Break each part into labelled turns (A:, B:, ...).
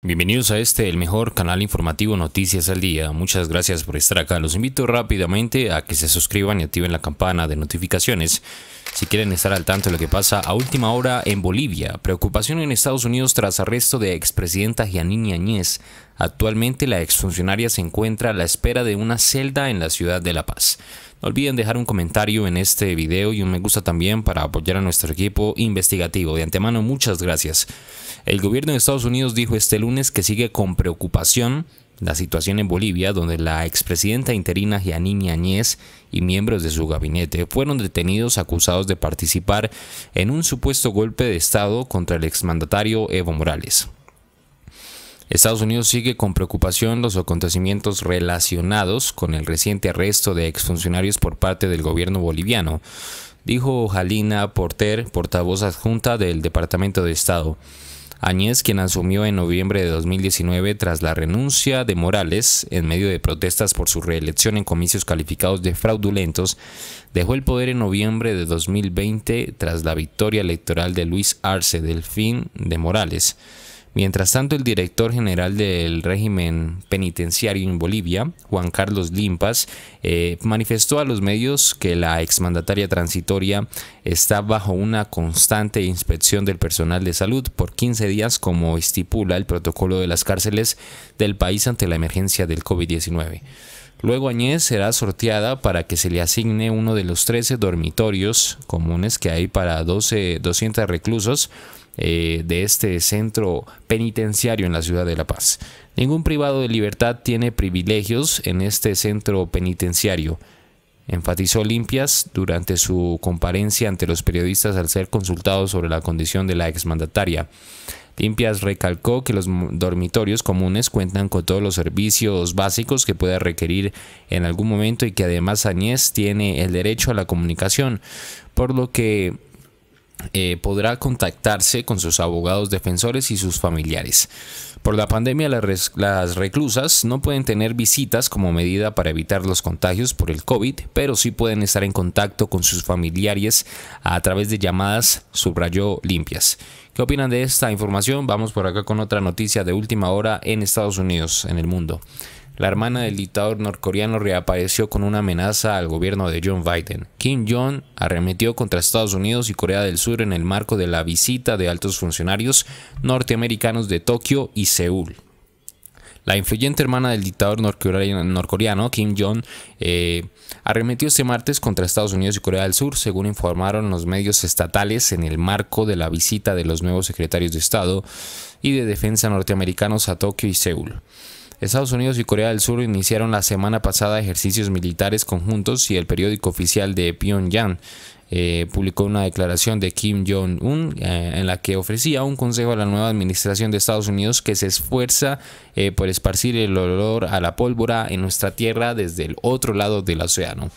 A: Bienvenidos a este, el mejor canal informativo Noticias al Día. Muchas gracias por estar acá. Los invito rápidamente a que se suscriban y activen la campana de notificaciones si quieren estar al tanto de lo que pasa a última hora en Bolivia, preocupación en Estados Unidos tras arresto de expresidenta Gianini Añez. Actualmente la exfuncionaria se encuentra a la espera de una celda en la ciudad de La Paz. No olviden dejar un comentario en este video y un me gusta también para apoyar a nuestro equipo investigativo. De antemano, muchas gracias. El gobierno de Estados Unidos dijo este lunes que sigue con preocupación la situación en Bolivia, donde la expresidenta interina Jeanine Añez y miembros de su gabinete fueron detenidos acusados de participar en un supuesto golpe de Estado contra el exmandatario Evo Morales. Estados Unidos sigue con preocupación los acontecimientos relacionados con el reciente arresto de exfuncionarios por parte del gobierno boliviano, dijo Jalina Porter, portavoz adjunta del Departamento de Estado. Añez, quien asumió en noviembre de 2019 tras la renuncia de Morales en medio de protestas por su reelección en comicios calificados de fraudulentos, dejó el poder en noviembre de 2020 tras la victoria electoral de Luis Arce Delfín de Morales. Mientras tanto, el director general del régimen penitenciario en Bolivia, Juan Carlos Limpas, eh, manifestó a los medios que la exmandataria transitoria está bajo una constante inspección del personal de salud por 15 días como estipula el protocolo de las cárceles del país ante la emergencia del COVID-19. Luego Añez será sorteada para que se le asigne uno de los 13 dormitorios comunes que hay para 200 reclusos eh, de este centro penitenciario en la ciudad de La Paz. Ningún privado de libertad tiene privilegios en este centro penitenciario enfatizó Limpias durante su comparencia ante los periodistas al ser consultado sobre la condición de la exmandataria. Limpias recalcó que los dormitorios comunes cuentan con todos los servicios básicos que pueda requerir en algún momento y que además Añez tiene el derecho a la comunicación, por lo que eh, podrá contactarse con sus abogados defensores y sus familiares. Por la pandemia, las, las, reclusas no pueden tener visitas como medida para evitar los contagios por el COVID, pero sí pueden estar en contacto con sus familiares a través de llamadas subrayo limpias. ¿Qué opinan de esta información? Vamos por acá con otra noticia de última hora en Estados Unidos, en el mundo. La hermana del dictador norcoreano reapareció con una amenaza al gobierno de John Biden. Kim Jong arremetió contra Estados Unidos y Corea del Sur en el marco de la visita de altos funcionarios norteamericanos de Tokio y Seúl. La influyente hermana del dictador norcoreano, Kim Jong, eh, arremetió este martes contra Estados Unidos y Corea del Sur, según informaron los medios estatales en el marco de la visita de los nuevos secretarios de Estado y de Defensa norteamericanos a Tokio y Seúl. Estados Unidos y Corea del Sur iniciaron la semana pasada ejercicios militares conjuntos y el periódico oficial de Pyongyang eh, publicó una declaración de Kim Jong-un eh, en la que ofrecía un consejo a la nueva administración de Estados Unidos que se esfuerza eh, por esparcir el olor a la pólvora en nuestra tierra desde el otro lado del océano.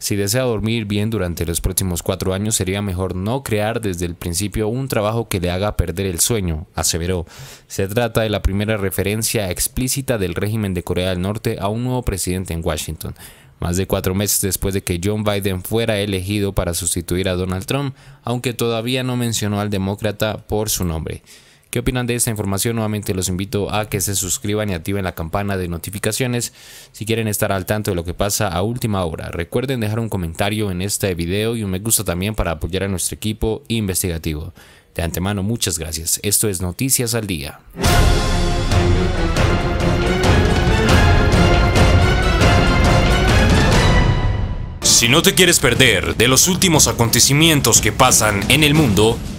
A: Si desea dormir bien durante los próximos cuatro años, sería mejor no crear desde el principio un trabajo que le haga perder el sueño, aseveró. Se trata de la primera referencia explícita del régimen de Corea del Norte a un nuevo presidente en Washington. Más de cuatro meses después de que John Biden fuera elegido para sustituir a Donald Trump, aunque todavía no mencionó al demócrata por su nombre. ¿Qué opinan de esta información? Nuevamente los invito a que se suscriban y activen la campana de notificaciones si quieren estar al tanto de lo que pasa a última hora. Recuerden dejar un comentario en este video y un me gusta también para apoyar a nuestro equipo investigativo. De antemano, muchas gracias. Esto es Noticias al Día. Si no te quieres perder de los últimos acontecimientos que pasan en el mundo,